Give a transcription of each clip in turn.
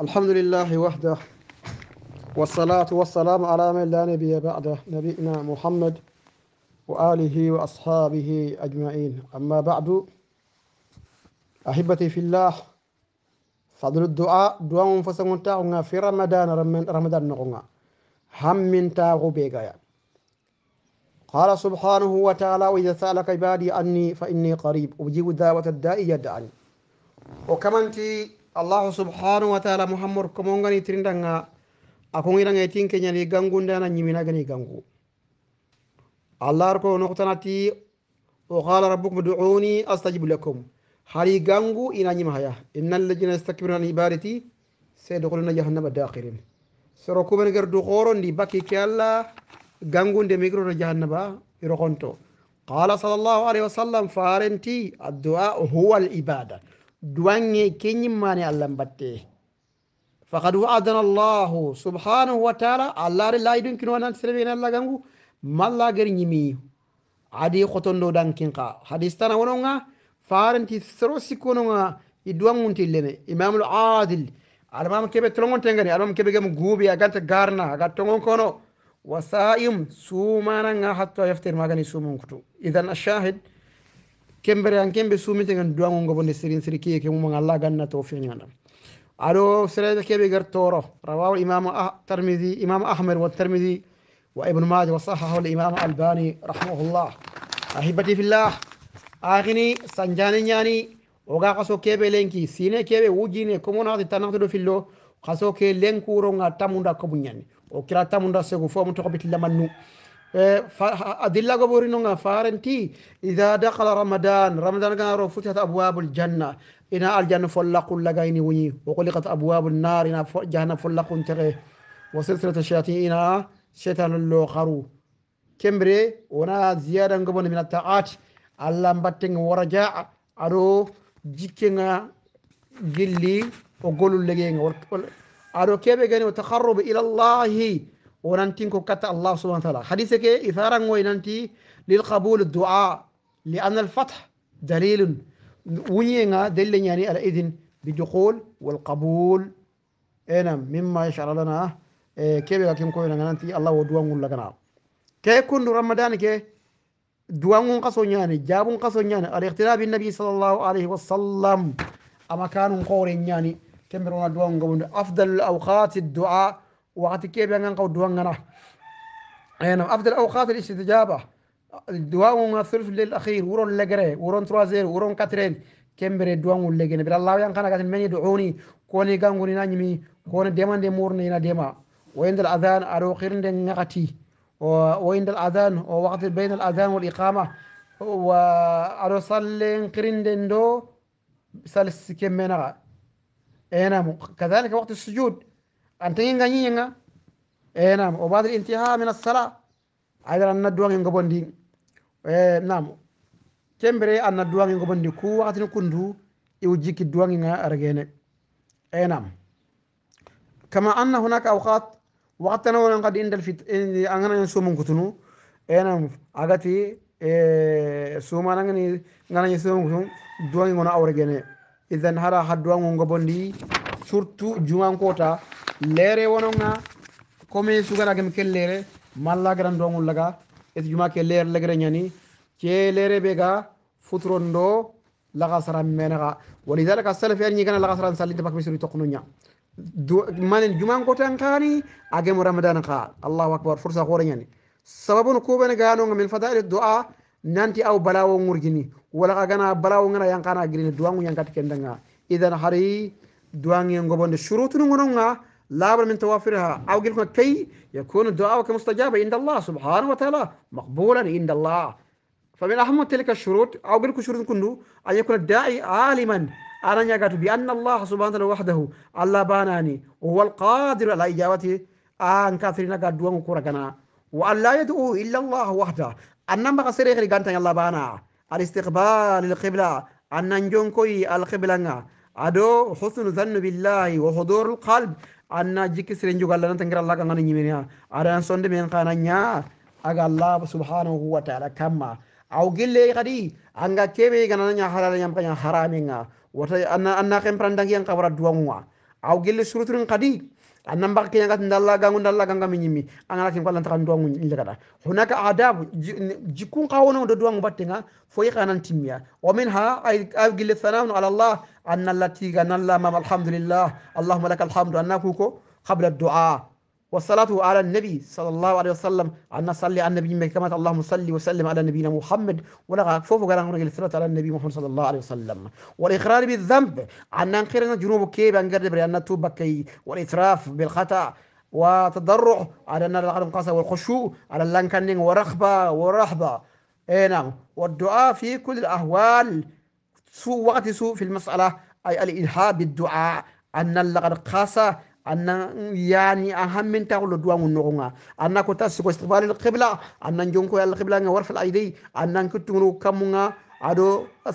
الحمد لله وحده والصلاة والسلام على من لا نبي بعده نبينا محمد وآله وأصحابه أجمعين أما بعد أحبتي في الله فضل الدعاء دعاء فسنون تاغنا في رمضان رمضان نغنا هم من تاغو بيغايا قال سبحانه وتعالى وإذا سألك عبادي أني فإني قريب أجيب دعوة الداعي يدعني وكمنتي allahu subhanahu wa ta'ala muhammad komongani tirindanga akongiranga keenya kenyani gangu ndana nyimina gani gangu allah arko noqtanati wa qala rabbukum ud'uni astajib lakum hali gangu ina nyima haya innal ladina yastakbiruna an ibadati sayadkhuluna jahannama dakhirin soro kuben gardu di bakki ke allah gangu nde migro jahannaba irokonto qaala sallallahu alaihi wasallam farenti addu'a huwa al ibada duwange keñimmani allah mbatte fakad wa'adana llahu subhanahu wa taala allahre layidunkinoanan sereen allah gangu mallager ñimi adi xotondo dankinqa hadis tana wononga faranti soro sikkononga i duwanŋunti lene imamul adil almam keɓe tolongonte ngani almam keɓe gem guubi a ganta garna aga tongonkono wa saim sumananga hatta yaftirmagani sumonkutu ihan ashahid kembere an kembe sumite ngan duwango ngo bonde sirin siri kiye kemu man Allah ganna tawfiq nyana ado sirede kebe gar toro rawahu imam tirmidhi imam ahmad wa tirmidhi wa ibn majah wa sahahu al imam albani rahimahullah ahibati fillah akhini sanjani nyani oga kaso kebe lenki sine kebe wujine komo na tanakto do fillo kaso ke lenkuro nga tamunda ko bunyani tamunda segu fo mu to أدلة عن فارنتي إذا دخل رمضان رمضان كان فتحت أبواب الجنة إنا الجنة فلق لغين وني وغلقت أبواب النار إنا جهنم فلق تغي وسلسلة الشياطين إنا آه، شيطان خرو كمبري ونا زيادة قبل من التعات الله بتن ورجع أرو جيكنا آه، جلي وقولوا لغين أرو كيف جاني وتقرب إلى الله وننتين كتا الله سبحانه وتعالى حديثك إثارا وينانتي للقبول الدعاء لأن الفتح دليل ونينا دليل يعني على إذن بالدخول والقبول أنا مما يشعر لنا كيف يكون كوينا نانتي الله ودوان لنا كي كن رمضان كي دوان قصو يعني جاب قصو يعني على اقتراب النبي صلى الله عليه وسلم أما كان قورين يعني كم رونا دوان قبول أفضل الأوقات الدعاء وقت كيف ينقع الدوان غنا أنا أفضل أوقات الاستجابة الدواء من الثلث الليل الأخير ورون لجرة ورون ترازير ورون كاترين كم بري دوان ولجنة بلا الله ينقع نقاط مني دعوني كوني كان غني نجمي كوني دما دمور نينا دما وين الأذان أروخين دن نقتي وين الأذان ووقت بين الأذان والإقامة وأرسلن قرين دندو سالس كم أنا كذلك وقت السجود an tagi gañiñenga e eh, nam o badre intiha min assala aydar an nadduwange gobondi e eh, nam kembere an nadduwange gobondi ku waxatini kundu iwo jikki duwangenga aragene e eh, nam kama anna hunaka awqat waxtanawonangadi indal fit aganañan somonkutunu e nam agati sumanangani ganañi somonkutun duwange ngono awregene idan hara ha duwango gobondi surtout jumankota lere wononga komi sugara gem kellere malla garan dongul laga et juma ke ler legre nyani ke lere bega futrondo laga saram menaga walidhalika salaf yani kana laga saram salli tabak misri toqnunya manen juman ko tan kani agem ramadan ka allahu akbar fursa kore nyani sababun ko ben gano min fadail du'a nanti aw balawo ngurgini wala agana balawo ngana yankana girini duwangu yankati kendanga idan hari duwangi ngobonde shurutunu ngononga لا بد من توافرها أو قلنا كي يكون الدعاء كمستجاب عند الله سبحانه وتعالى مقبولا عند الله فمن أهم تلك الشروط أو قلنا شروط كنو أن يكون الداعي عالما أنا يقول بأن الله سبحانه وتعالى وحده الله باناني هو القادر على إجابته آن كثيرين قدوان كوركنا وأن لا يدعو إلا الله وحده أنما قصير غير قانتا الله بانا الاستقبال القبلة أن ننجون كوي القبلة أدو حسن ظن بالله وحضور القلب anna jikki sere jugallah nanta gir allah kagano ñimini aɗan sonde min kana ñar aga allah subhanahu wa taala kamma aw gille kadi anga keɓe ganaaña harala ñam kaña haramiga wota anna xemprandangiyan kawara duwanga aw gille surtrin kadi a nambax ke yangati ndalagangu ndalaganga mi ñimmi a ngana ken ko alantaxa dowangu legata xunaka adabu jikun xa wonango do dowangu battenga fo yi xanan timmiya wa min ha a gille sanamno ala llah an nalla tiga nalla mam alhamdulillah allahuma laka alhamdu anna ku ko xabla doa والصلاة على النبي صلى الله عليه وسلم عنا صلي على النبي كما اللهم صل وسلم على نبينا محمد ولا فوف غران هنا الصلاة على النبي محمد صلى الله عليه وسلم والإقرار بالذنب عنا خيرنا جنوب كيب أن قرب لأن توبكي والإتراف بالخطأ وتضرع على أن قاسى والخشوع على اللانكنين ورغبة ورحبة إيه نعم والدعاء في كل الأهوال سوء وقت سوء في المسألة أي الإلحاء بالدعاء أن لقد قاسى anna yani a hammin ta lo duwa mun nogonga anna ko tas ko istiqbal al qibla anna jonko al qibla nga warfal aidi anna kutunu kamunga ado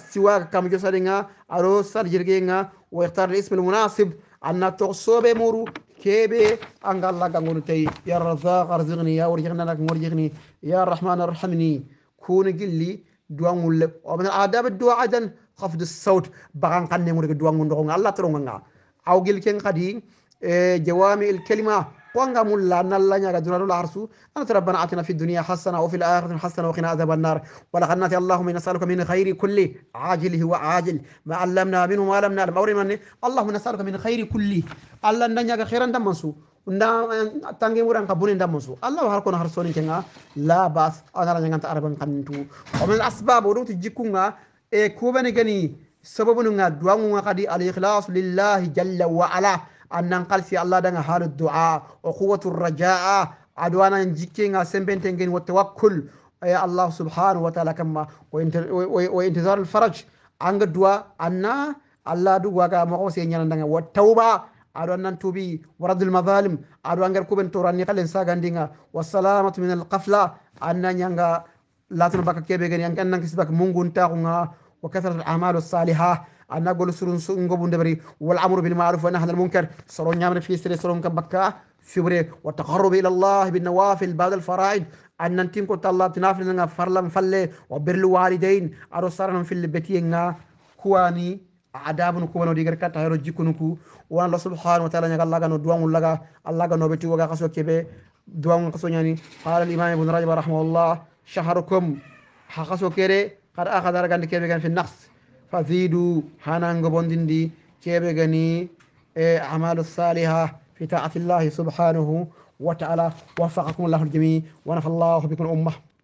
siwa kam josaringa ado sarjirgenga wa ikhtar al ism al munasib anna to sobe muru كيبي أنقى الله قنقول تي يا رزاق أرزقني يا ورجقنا لك ورجقني يا الرحمن ارحمني كون قل لي دوان ومن الآداب الدعاء عدن خفض الصوت بغان قنن ورق دوان الله ترونغا أو قل كن قدي إيه، جوامع الكلمة وانغا ملا نلا نيا جرال العرسو أنا ربنا آتنا في الدنيا حسنة وفي الآخرة حسنة وقنا عذاب النار ولقد ناتي اللهم نسألك من خير عاجل هو عاجل ما علمنا منه ما لم نعلم أوري من اللهم نسألك من خير كل الله نيا خيرا دمسو nda tangi مورن kabuni دمسو الله allah har kono har soni kenga la bas anara nyanganta araban kantu o min asbab wudu tijikunga e kubani gani sababu nga duwangu nga kadi أن ننقل في الله دعنا حال الدعاء وقوة الرجاء أدوانا نجيكينا سنبين تنجين والتوكل يا الله سبحانه وتعالى كما وانتظار الفرج عن الدعاء أن الله دعوة مقوسي أن ينالنا والتوبة أدوانا نتوبي ورد المظالم أدوانا نكوبين توراني قلن ساقان دينا والسلامة من القفلة أن ينغا لا تنبقى كيبيغن ينغا نكسبك مونغون تاغونا وكثرة الأعمال الصالحة أنا أقول سرون سرون قبون دبري والعمر بالمعروف ونهن المنكر سرون يامن في سري سرون كبكاء فبري وتقرب إلى الله بالنوافل بعد الفرائض أن ننتين كنت الله تنافل لنا فرلا فلي وبر الوالدين أرسلنا في البتين كواني عذاب نكو ونو ديغر كات هيرو جيكو نكو وان الله سبحانه وتعالى نيغا لاغا نو دوام لاغا الله نو بيتي وغا خاسو كيبي دوام خاسو نياني قال الامام ابن رجب رحمه الله شهركم حقسو كيري قد اخذ رغان كيبي كان في النقص فزيدوا حنان قبندندي كيبغني إيه أعمال الصالحة في طاعة الله سبحانه وتعالى وفقكم الله الجميع ونفى الله بكم أمة